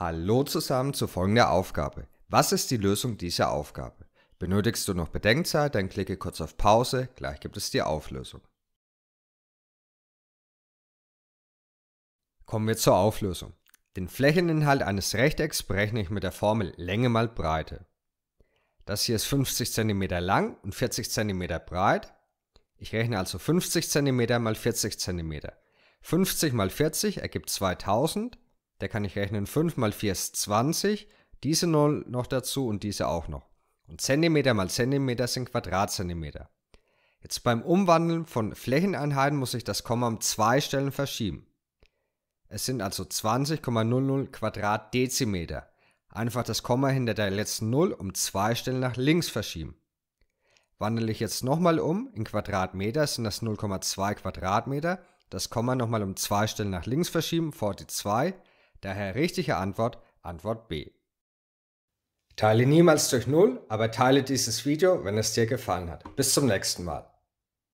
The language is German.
Hallo zusammen zu folgender Aufgabe. Was ist die Lösung dieser Aufgabe? Benötigst du noch Bedenkzeit, dann klicke kurz auf Pause, gleich gibt es die Auflösung. Kommen wir zur Auflösung. Den Flächeninhalt eines Rechtecks berechne ich mit der Formel Länge mal Breite. Das hier ist 50 cm lang und 40 cm breit. Ich rechne also 50 cm mal 40 cm. 50 mal 40 ergibt 2000 der kann ich rechnen, 5 mal 4 ist 20, diese 0 noch dazu und diese auch noch. Und Zentimeter mal Zentimeter sind Quadratzentimeter. Jetzt beim Umwandeln von Flächeneinheiten muss ich das Komma um zwei Stellen verschieben. Es sind also 20,00 Quadratdezimeter. Einfach das Komma hinter der letzten 0 um zwei Stellen nach links verschieben. Wandle ich jetzt nochmal um, in Quadratmeter sind das 0,2 Quadratmeter, das Komma nochmal um zwei Stellen nach links verschieben, vor die 2 Daher richtige Antwort, Antwort B. Teile niemals durch Null, aber teile dieses Video, wenn es dir gefallen hat. Bis zum nächsten Mal.